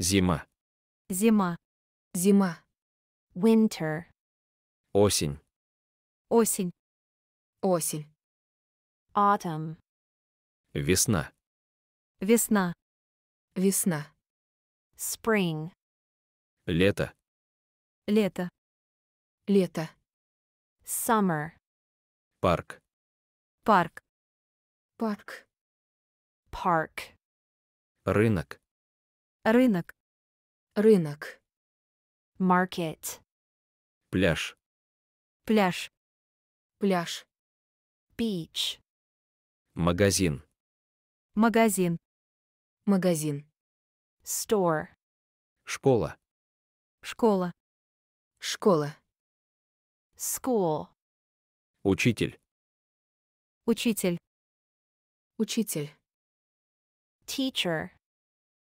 Зима. Зима. Зима. Winter. Осень. Осень. Осень. Autumn. Весна. Весна. Весна. Spring. Лето. Лето. Лето. Summer. Парк. Парк. Парк. Парк. Рынок. Рынок. Рынок. Market. Пляж. Пляж. Пляж. Beach. Магазин. Магазин. Магазин. Store. Школа. Школа. Школа. School. Учитель. Учитель. Учитель. Teacher.